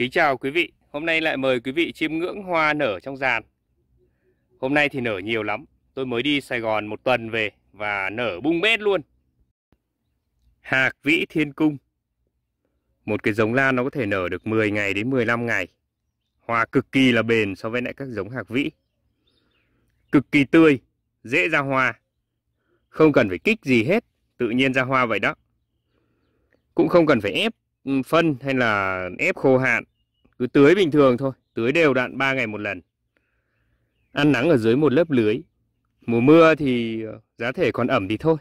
Kính chào quý vị, hôm nay lại mời quý vị chiêm ngưỡng hoa nở trong giàn. Hôm nay thì nở nhiều lắm, tôi mới đi Sài Gòn một tuần về và nở bung bét luôn. Hạc vĩ thiên cung Một cái giống lan nó có thể nở được 10 ngày đến 15 ngày. Hoa cực kỳ là bền so với lại các giống hạc vĩ. Cực kỳ tươi, dễ ra hoa. Không cần phải kích gì hết, tự nhiên ra hoa vậy đó. Cũng không cần phải ép phân hay là ép khô hạn cứ tưới bình thường thôi tưới đều đặn 3 ngày một lần ăn nắng ở dưới một lớp lưới mùa mưa thì ờ, giá thể còn ẩm thì thôi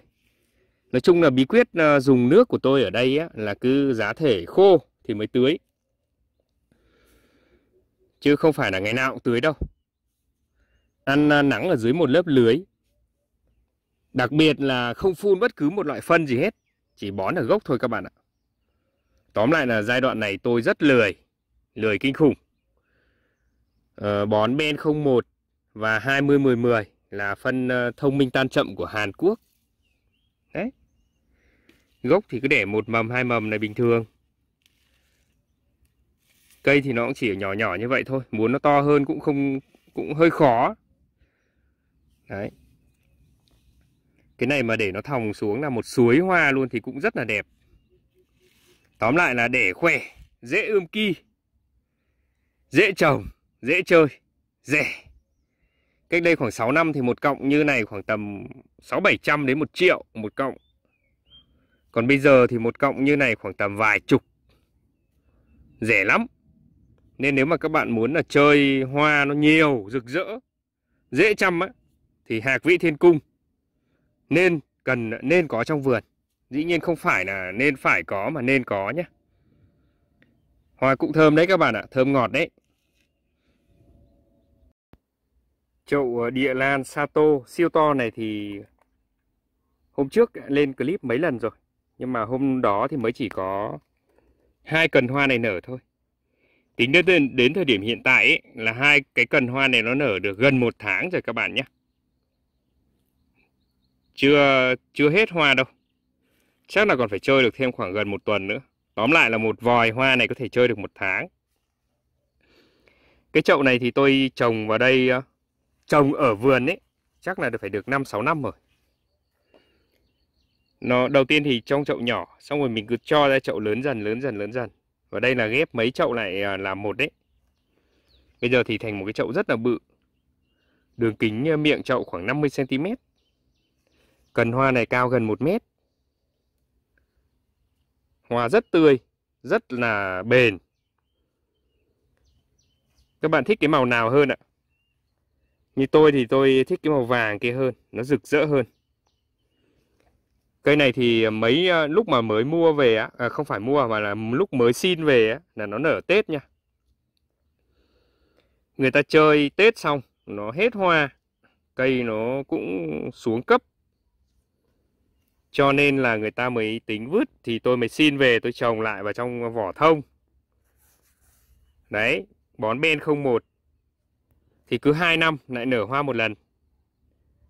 nói chung là bí quyết ờ, dùng nước của tôi ở đây á, là cứ giá thể khô thì mới tưới chứ không phải là ngày nào cũng tưới đâu ăn ờ, nắng ở dưới một lớp lưới đặc biệt là không phun bất cứ một loại phân gì hết chỉ bón ở gốc thôi các bạn ạ Tóm lại là giai đoạn này tôi rất lười, lười kinh khủng. Ờ, bón Ben 01 và 20-10-10 là phân ờ, thông minh tan chậm của Hàn Quốc. Đấy. Gốc thì cứ để một mầm, hai mầm này bình thường. Cây thì nó cũng chỉ nhỏ nhỏ như vậy thôi. Muốn nó to hơn cũng không cũng hơi khó. Đấy. Cái này mà để nó thòng xuống là một suối hoa luôn thì cũng rất là đẹp. Tóm lại là để khỏe, dễ ươm ki, dễ trồng, dễ chơi, rẻ. Cách đây khoảng 6 năm thì một cọng như này khoảng tầm 6-700 đến 1 triệu một cọng. Còn bây giờ thì một cọng như này khoảng tầm vài chục. Rẻ lắm. Nên nếu mà các bạn muốn là chơi hoa nó nhiều, rực rỡ, dễ chăm á, thì hạc vị thiên cung nên cần nên có trong vườn. Dĩ nhiên không phải là nên phải có mà nên có nhé. Hoa cũng thơm đấy các bạn ạ, thơm ngọt đấy. Chậu ờ, địa lan Sato siêu to này thì hôm trước lên clip mấy lần rồi. Nhưng mà hôm đó thì mới chỉ có hai cần hoa này nở thôi. Tính đến, đến thời điểm hiện tại ấy, là hai cái cần hoa này nó nở được gần một tháng rồi các bạn nhé. Chưa chưa hết hoa đâu. Chắc là còn phải chơi được thêm khoảng gần một tuần nữa. Tóm lại là một vòi hoa này có thể chơi được một tháng. Cái chậu này thì tôi trồng vào đây, ờ, trồng ở vườn ấy, chắc là được phải được 5-6 năm rồi. Nó đầu tiên thì trong chậu nhỏ, xong rồi mình cứ cho ra chậu lớn dần, lớn dần, lớn dần. Và đây là ghép mấy chậu lại ờ, làm một đấy. Bây giờ thì thành một cái chậu rất là bự. Đường kính ờ, miệng chậu khoảng 50cm. Cần hoa này cao gần 1 mét hoa rất tươi, rất là bền. Các bạn thích cái màu nào hơn ạ? Như tôi thì tôi thích cái màu vàng kia hơn, nó rực rỡ hơn. Cây này thì mấy ờ, lúc mà mới mua về á, à, không phải mua mà là lúc mới xin về á, là nó nở Tết nha. Người ta chơi Tết xong, nó hết hoa, cây nó cũng xuống cấp cho nên là người ta mới tính vứt thì tôi mới xin về tôi trồng lại vào trong vỏ thông đấy bón ben 01 thì cứ 2 năm lại nở hoa một lần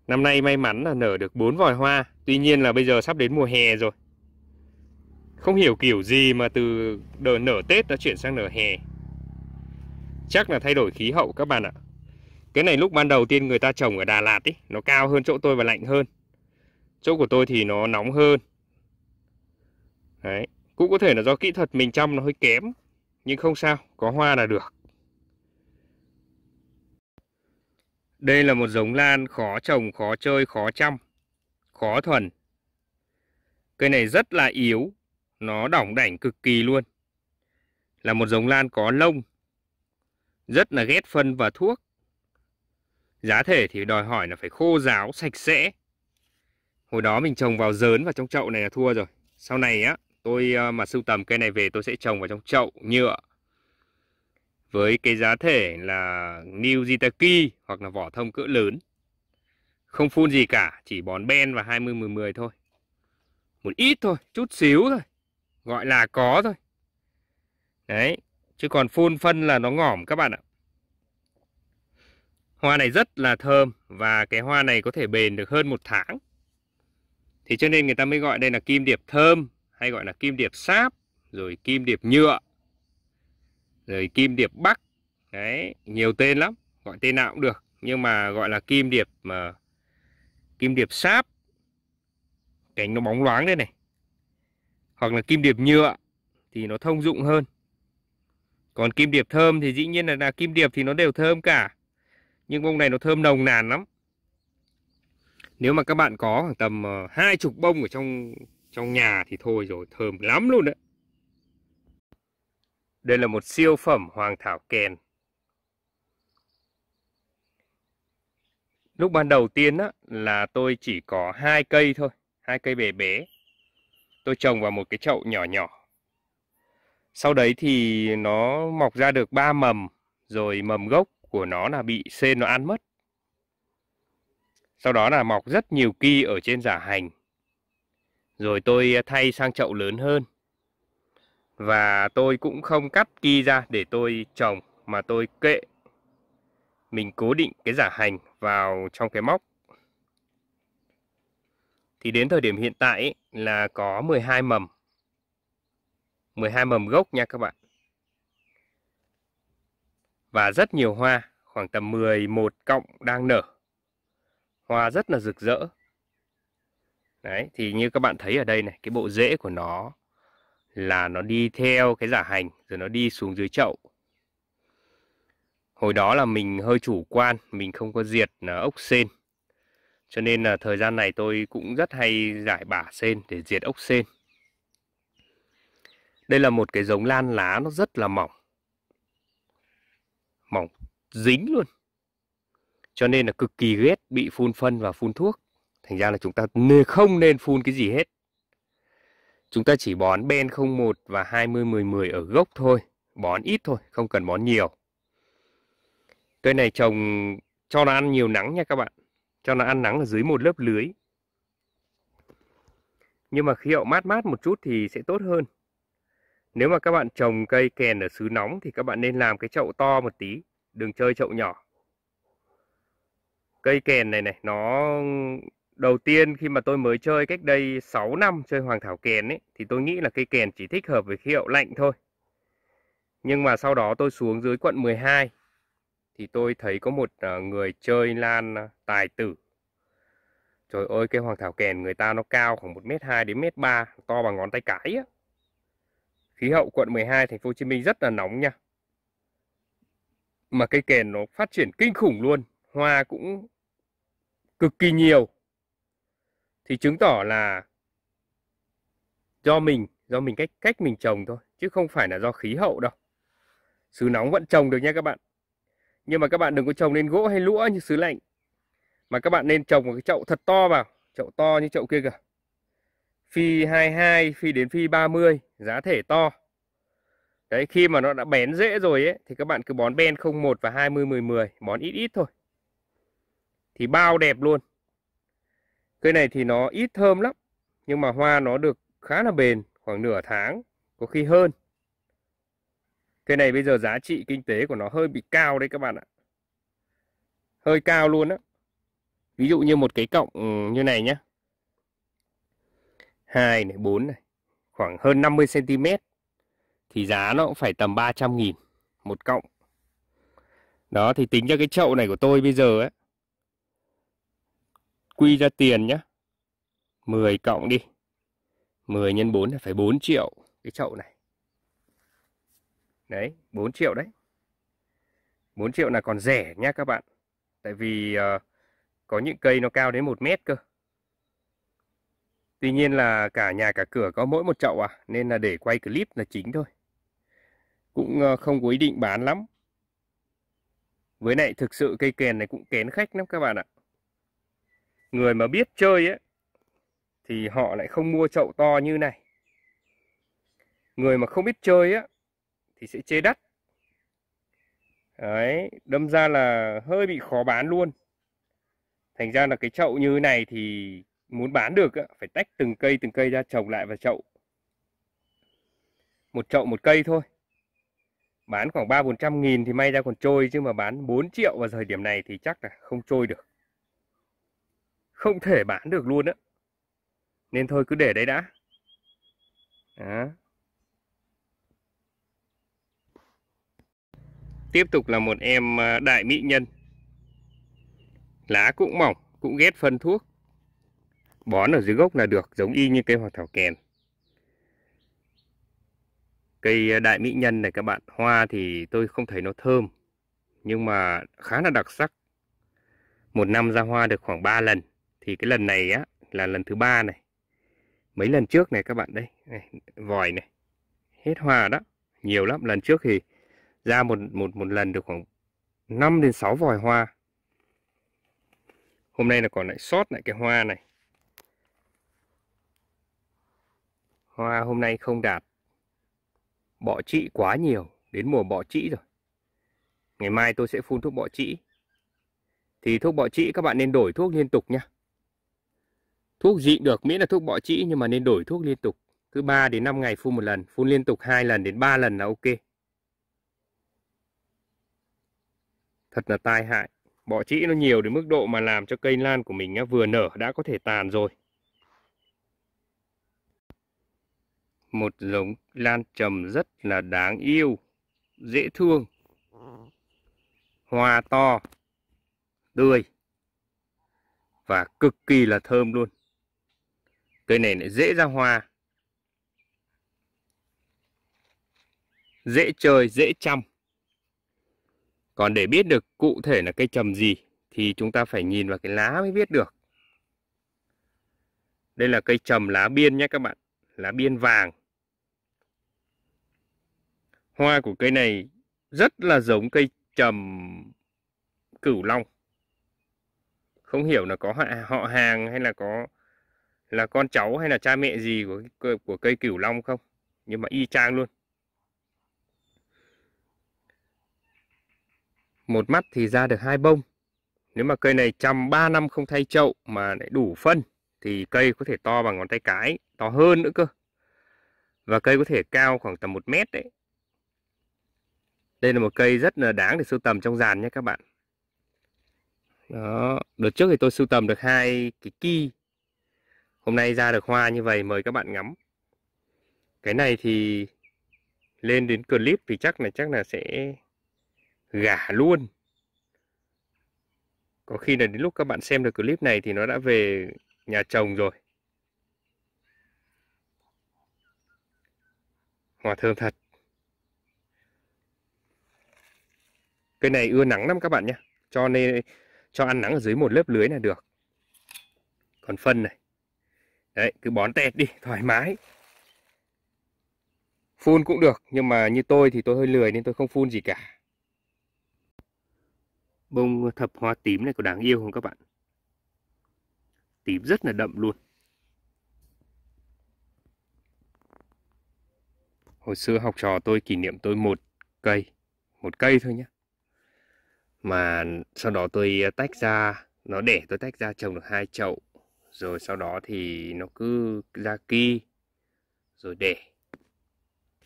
năm nay may mắn là nở được 4 vòi hoa tuy nhiên là bây giờ sắp đến mùa hè rồi không hiểu kiểu gì mà từ đợt nở Tết nó chuyển sang nở hè chắc là thay đổi khí hậu các bạn ạ cái này lúc ban đầu tiên người ta trồng ở Đà Lạt ý, nó cao hơn chỗ tôi và lạnh hơn chỗ của tôi thì nó nóng hơn đấy cũng có thể là do kỹ thuật mình chăm nó hơi kém nhưng không sao có hoa là được đây là một giống lan khó trồng khó chơi khó chăm khó thuần cây này rất là yếu nó đỏng đảnh cực kỳ luôn là một giống lan có lông rất là ghét phân và thuốc giá thể thì đòi hỏi là phải khô ráo sạch sẽ Hồi đó mình trồng vào dớn và trong chậu này là thua rồi. Sau này á, tôi ờ, mà sưu tầm cây này về tôi sẽ trồng vào trong chậu nhựa. Với cái giá thể là New Jitaki hoặc là vỏ thông cỡ lớn. Không phun gì cả, chỉ bón ben và 20-10-10 thôi. Một ít thôi, chút xíu thôi. Gọi là có thôi. Đấy, chứ còn phun phân là nó ngỏm các bạn ạ. Hoa này rất là thơm và cái hoa này có thể bền được hơn một tháng. Thì cho nên người ta mới gọi đây là kim điệp thơm hay gọi là kim điệp sáp, rồi kim điệp nhựa, rồi kim điệp bắc. Đấy, nhiều tên lắm, gọi tên nào cũng được, nhưng mà gọi là kim điệp mà kim điệp sáp. Cánh nó bóng loáng đây này. Hoặc là kim điệp nhựa thì nó thông dụng hơn. Còn kim điệp thơm thì dĩ nhiên là, là kim điệp thì nó đều thơm cả. Nhưng bông này nó thơm nồng nàn lắm nếu mà các bạn có khoảng tầm ờ, hai chục bông ở trong trong nhà thì thôi rồi thơm lắm luôn đấy đây là một siêu phẩm hoàng thảo kèn lúc ban đầu tiên á, là tôi chỉ có hai cây thôi hai cây bé bé tôi trồng vào một cái chậu nhỏ nhỏ sau đấy thì nó mọc ra được ba mầm rồi mầm gốc của nó là bị sên nó ăn mất sau đó là mọc rất nhiều ki ở trên giả hành. Rồi tôi à, thay sang chậu lớn hơn. Và tôi cũng không cắt ki ra để tôi trồng mà tôi kệ. Mình cố định cái giả hành vào trong cái móc. Thì đến thời điểm hiện tại ấy, là có 12 mầm. 12 mầm gốc nha các bạn. Và rất nhiều hoa, khoảng tầm 11 cộng đang nở hoa rất là rực rỡ đấy thì như các bạn thấy ở đây này cái bộ rễ của nó là nó đi theo cái giả hành rồi nó đi xuống dưới chậu hồi đó là mình hơi chủ quan mình không có diệt à, ốc sên cho nên là thời gian này tôi cũng rất hay giải bả sên để diệt ốc sên đây là một cái giống lan lá nó rất là mỏng mỏng dính luôn cho nên là cực kỳ ghét bị phun phân và phun thuốc thành ra là chúng ta không nên phun cái gì hết chúng ta chỉ bón ben 01 và 20 10 10 ở gốc thôi bón ít thôi không cần bón nhiều cây này trồng cho nó ăn nhiều nắng nha các bạn cho nó ăn nắng ở dưới một lớp lưới nhưng mà khí hậu mát mát một chút thì sẽ tốt hơn nếu mà các bạn trồng cây kèn ở xứ nóng thì các bạn nên làm cái chậu to một tí đừng chơi chậu nhỏ cây kèn này này nó đầu tiên khi mà tôi mới chơi cách đây 6 năm chơi hoàng thảo kèn ấy thì tôi nghĩ là cây kèn chỉ thích hợp với khí hậu lạnh thôi. Nhưng mà sau đó tôi xuống dưới quận 12 thì tôi thấy có một ờ, người chơi lan ờ, tài tử. Trời ơi cái hoàng thảo kèn người ta nó cao khoảng một m hai đến mét ba to bằng ngón tay cái á. Khí hậu quận 12 thành phố Hồ Chí Minh rất là nóng nha. Mà cây kèn nó phát triển kinh khủng luôn, hoa cũng cực kỳ nhiều thì chứng tỏ là do mình do mình cách cách mình trồng thôi chứ không phải là do khí hậu đâu xứ nóng vẫn trồng được nha các bạn nhưng mà các bạn đừng có trồng lên gỗ hay lũa như xứ lạnh mà các bạn nên trồng một cái chậu thật to vào chậu to như chậu kia kìa phi 22 phi đến phi 30 giá thể to đấy khi mà nó đã bén rễ rồi ấy thì các bạn cứ bón ben 01 và 20 10 10 bón ít ít thôi thì bao đẹp luôn cây này thì nó ít thơm lắm nhưng mà hoa nó được khá là bền khoảng nửa tháng có khi hơn cây này bây giờ giá trị kinh tế của nó hơi bị cao đấy các bạn ạ hơi cao luôn á ví dụ như một cái cọng ừ, như này nhé hai này bốn này khoảng hơn 50 cm thì giá nó cũng phải tầm 300 nghìn một cọng đó thì tính cho cái chậu này của tôi bây giờ ấy quy ra tiền nhá, 10 cộng đi. 10 nhân 4 là phải 4 triệu cái chậu này. Đấy, 4 triệu đấy. 4 triệu là còn rẻ nha các bạn. Tại vì uh, có những cây nó cao đến 1 mét cơ. Tuy nhiên là cả nhà cả cửa có mỗi một chậu à, nên là để quay clip là chính thôi. Cũng uh, không có ý định bán lắm. Với lại thực sự cây kèn này cũng kén khách lắm các bạn ạ người mà biết chơi ấy thì họ lại không mua chậu to như này người mà không biết chơi ấy thì sẽ chế đắt đấy đâm ra là hơi bị khó bán luôn thành ra là cái chậu như này thì muốn bán được á, phải tách từng cây từng cây ra trồng lại vào chậu một chậu một cây thôi bán khoảng ba bốn trăm nghìn thì may ra còn trôi chứ mà bán 4 triệu vào thời điểm này thì chắc là không trôi được không thể bán được luôn á nên thôi cứ để đấy đã đó. tiếp tục là một em à, đại mỹ nhân lá cũng mỏng cũng ghét phân thuốc bón ở dưới gốc là được giống y như cây hoàng thảo kèn cây à, đại mỹ nhân này các bạn hoa thì tôi không thấy nó thơm nhưng mà khá là đặc sắc một năm ra hoa được khoảng 3 lần thì cái lần này á là lần thứ ba này mấy lần trước này các bạn đây này, vòi này hết hoa đó nhiều lắm lần trước thì ra một một một lần được khoảng 5 đến 6 vòi hoa hôm nay là còn lại sót lại cái hoa này hoa hôm nay không đạt bọ trĩ quá nhiều đến mùa bọ trĩ rồi ngày mai tôi sẽ phun thuốc bọ trĩ thì thuốc bọ trĩ các bạn nên đổi thuốc liên tục nha Thuốc dị được miễn là thuốc bọ trĩ nhưng mà nên đổi thuốc liên tục. Cứ 3 đến 5 ngày phun một lần, phun liên tục 2 lần đến 3 lần là ok. Thật là tai hại. Bọ trĩ nó nhiều đến mức độ mà làm cho cây lan của mình vừa nở đã có thể tàn rồi. Một giống lan trầm rất là đáng yêu, dễ thương. Hoa to, tươi và cực kỳ là thơm luôn cây này lại dễ ra hoa dễ chơi dễ chăm còn để biết được cụ thể là cây trầm gì thì chúng ta phải nhìn vào cái lá mới biết được đây là cây trầm lá biên nhé các bạn lá biên vàng hoa của cây này rất là giống cây trầm cửu long không hiểu là có họ hàng hay là có là con cháu hay là cha mẹ gì của của cây cửu long không nhưng mà y chang luôn một mắt thì ra được hai bông nếu mà cây này chăm ba năm không thay chậu mà lại đủ phân thì cây có thể to bằng ngón tay cái to hơn nữa cơ và cây có thể cao khoảng tầm 1 mét đấy đây là một cây rất là đáng để sưu tầm trong dàn nhé các bạn đó đợt trước thì tôi sưu tầm được hai cái ki Hôm nay ra được hoa như vậy mời các bạn ngắm. Cái này thì lên đến clip thì chắc là chắc là sẽ gả luôn. Có khi là đến lúc các bạn xem được clip này thì nó đã về nhà chồng rồi. Hoa thơm thật. Cây này ưa nắng lắm các bạn nhé. Cho nên cho ăn nắng ở dưới một lớp lưới là được. Còn phân này đấy cứ bón tẹt đi thoải mái phun cũng được nhưng mà như tôi thì tôi hơi lười nên tôi không phun gì cả bông thập hoa tím này có đáng yêu không các bạn tím rất là đậm luôn hồi xưa học trò tôi kỷ niệm tôi một cây một cây thôi nhé mà sau đó tôi à, tách ra nó để tôi tách ra trồng được hai chậu rồi sau đó thì nó cứ ra ki rồi để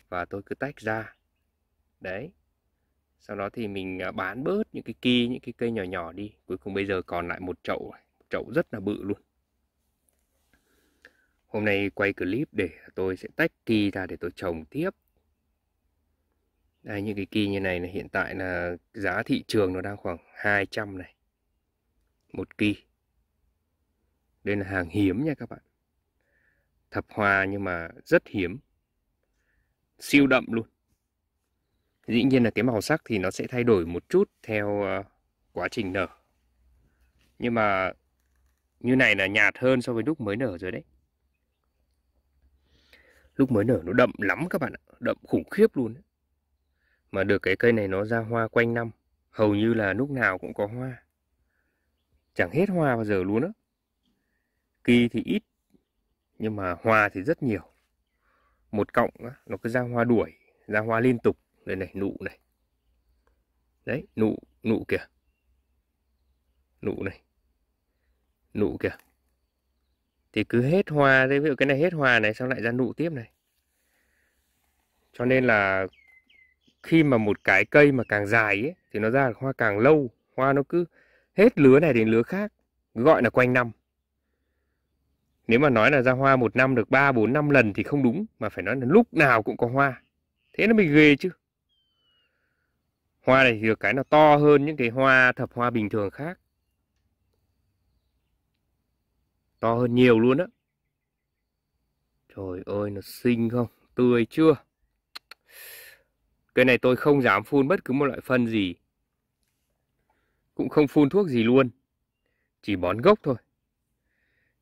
và tôi cứ tách ra đấy sau đó thì mình à, bán bớt những cái ki những cái cây nhỏ nhỏ đi cuối cùng bây giờ còn lại một chậu một chậu rất là bự luôn hôm nay quay clip để tôi sẽ tách ki ra để tôi trồng tiếp đây những cái ki như này là hiện tại là giá thị trường nó đang khoảng 200 này một ki đây là hàng hiếm nha các bạn. Thập hoa nhưng mà rất hiếm. Siêu đậm luôn. Dĩ nhiên là cái màu sắc thì nó sẽ thay đổi một chút theo ờ, quá trình nở. Nhưng mà như này là nhạt hơn so với lúc mới nở rồi đấy. Lúc mới nở nó đậm lắm các bạn ạ. Đậm khủng khiếp luôn. Đấy. Mà được cái cây này nó ra hoa quanh năm. Hầu như là lúc nào cũng có hoa. Chẳng hết hoa bao giờ luôn á. Kỳ thì ít nhưng mà hoa thì rất nhiều. Một cọng á, nó cứ ra hoa đuổi, ra hoa liên tục. Đây này, nụ này. Đấy, nụ, nụ kìa. Nụ này. Nụ kìa. Thì cứ hết hoa, ví dụ cái này hết hoa này xong lại ra nụ tiếp này. Cho nên là khi mà một cái cây mà càng dài ấy, thì nó ra hoa càng lâu hoa nó cứ hết lứa này đến lứa khác gọi là quanh năm nếu mà nói là ra hoa một năm được 3, 4, 5 lần thì không đúng, mà phải nói là lúc nào cũng có hoa. Thế nó mới ghê chứ. Hoa này được cái nó to hơn những cái hoa thập hoa bình thường khác. To hơn nhiều luôn á. Trời ơi, nó xinh không? Tươi chưa? Cây này tôi không dám phun bất cứ một loại phân gì. Cũng không phun thuốc gì luôn. Chỉ bón gốc thôi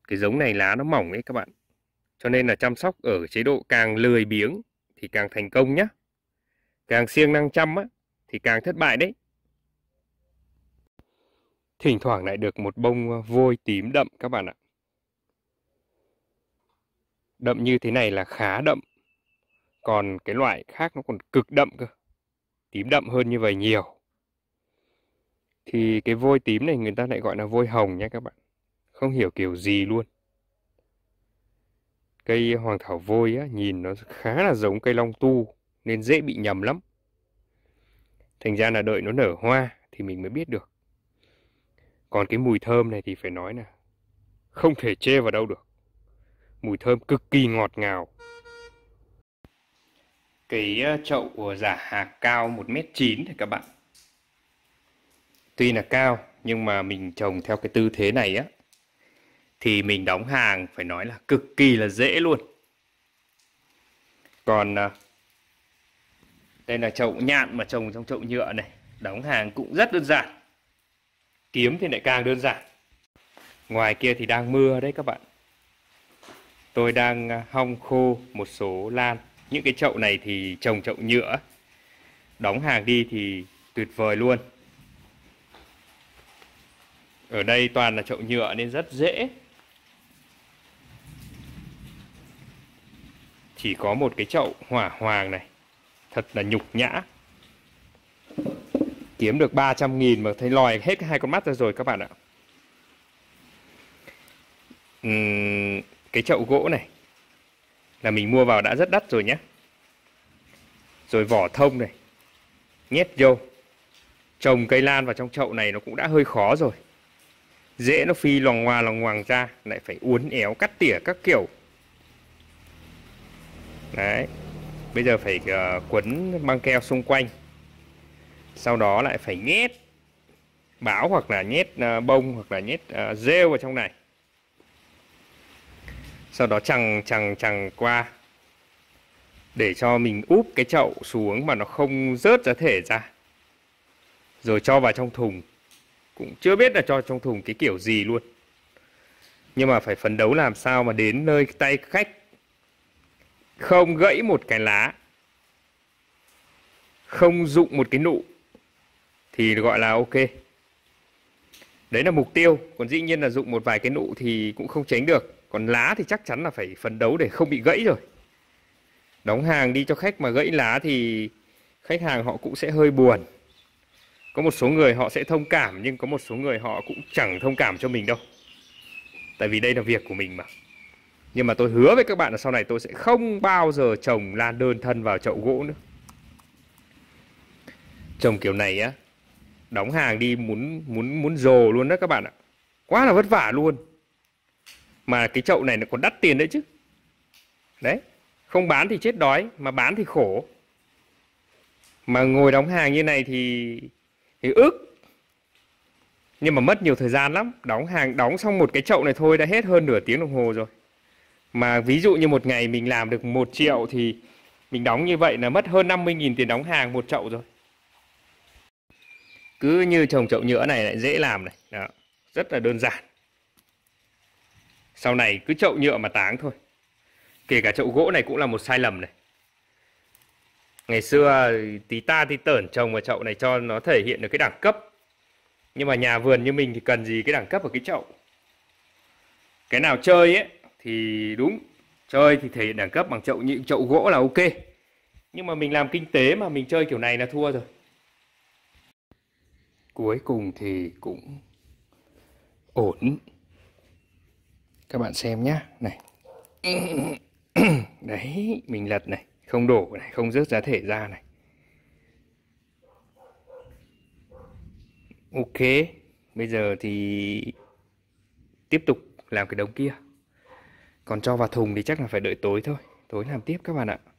cái giống này lá nó mỏng ấy các bạn cho nên là chăm sóc ở chế độ càng lười biếng thì càng thành công nhá, càng siêng năng chăm á thì càng thất bại đấy thỉnh thoảng lại được một bông ờ, vôi tím đậm các bạn ạ đậm như thế này là khá đậm còn cái loại khác nó còn cực đậm cơ tím đậm hơn như vậy nhiều thì cái vôi tím này người ta lại gọi là vôi hồng nhé các bạn không hiểu kiểu gì luôn cây hoàng thảo vôi á, nhìn nó khá là giống cây long tu nên dễ bị nhầm lắm thành ra là đợi nó nở hoa thì mình mới biết được còn cái mùi thơm này thì phải nói là không thể chê vào đâu được mùi thơm cực kỳ ngọt ngào cái chậu của giả hạc cao 1m9 thì các bạn tuy là cao nhưng mà mình trồng theo cái tư thế này á thì mình đóng hàng phải nói là cực kỳ là dễ luôn còn à, đây là chậu nhạn mà trồng trong chậu nhựa này đóng hàng cũng rất đơn giản kiếm thì lại càng đơn giản ngoài kia thì đang mưa đấy các bạn tôi đang à, hong khô một số lan những cái chậu này thì trồng chậu nhựa đóng hàng đi thì tuyệt vời luôn ở đây toàn là chậu nhựa nên rất dễ chỉ có một cái chậu hỏa hoàng này thật là nhục nhã kiếm được 300 nghìn mà thấy lòi hết hai con mắt ra rồi các bạn ạ cái chậu gỗ này là mình mua vào đã rất đắt rồi nhé rồi vỏ thông này nhét vô trồng cây lan vào trong chậu này nó cũng đã hơi khó rồi dễ nó phi lòng hoa lòng hoàng ra lại phải uốn éo cắt tỉa các kiểu đấy bây giờ phải uh, quấn băng keo xung quanh sau đó lại phải nhét báo hoặc là nhét uh, bông hoặc là nhét uh, rêu vào trong này sau đó chằng chằng chằng qua để cho mình úp cái chậu xuống mà nó không rớt giá thể ra rồi cho vào trong thùng cũng chưa biết là cho trong thùng cái kiểu gì luôn nhưng mà phải phấn đấu làm sao mà đến nơi tay khách không gãy một cái lá không dụng một cái nụ thì gọi là ok đấy là mục tiêu còn dĩ nhiên là dụng một vài cái nụ thì cũng không tránh được còn lá thì chắc chắn là phải phấn đấu để không bị gãy rồi đóng hàng đi cho khách mà gãy lá thì khách hàng họ cũng sẽ hơi buồn có một số người họ sẽ thông cảm nhưng có một số người họ cũng chẳng thông cảm cho mình đâu tại vì đây là việc của mình mà nhưng mà tôi hứa với các bạn là sau này tôi sẽ không bao giờ trồng lan đơn thân vào chậu gỗ nữa trồng kiểu này á đóng hàng đi muốn muốn muốn rồ luôn đó các bạn ạ quá là vất vả luôn mà cái chậu này nó còn đắt tiền đấy chứ đấy không bán thì chết đói mà bán thì khổ mà ngồi đóng hàng như này thì thì ức nhưng mà mất nhiều thời gian lắm đóng hàng đóng xong một cái chậu này thôi đã hết hơn nửa tiếng đồng hồ rồi mà ví dụ như một ngày mình làm được 1 triệu thì mình đóng như vậy là mất hơn 50.000 tiền đóng hàng một chậu rồi cứ như trồng chậu nhựa này lại dễ làm này Đó. rất là đơn giản sau này cứ chậu nhựa mà táng thôi kể cả chậu gỗ này cũng là một sai lầm này ngày xưa tí ta tí tởn trồng vào chậu này cho nó thể hiện được cái đẳng cấp nhưng mà nhà vườn như mình thì cần gì cái đẳng cấp ở cái chậu cái nào chơi ấy thì đúng chơi thì thể hiện đẳng cấp bằng chậu những chậu gỗ là ok nhưng mà mình làm kinh tế mà mình chơi kiểu này là thua rồi cuối cùng thì cũng ổn các bạn xem nhá này đấy mình lật này không đổ này không rớt giá thể ra này ok bây giờ thì tiếp tục làm cái đống kia còn cho vào thùng thì chắc là phải đợi tối thôi Tối làm tiếp các bạn ạ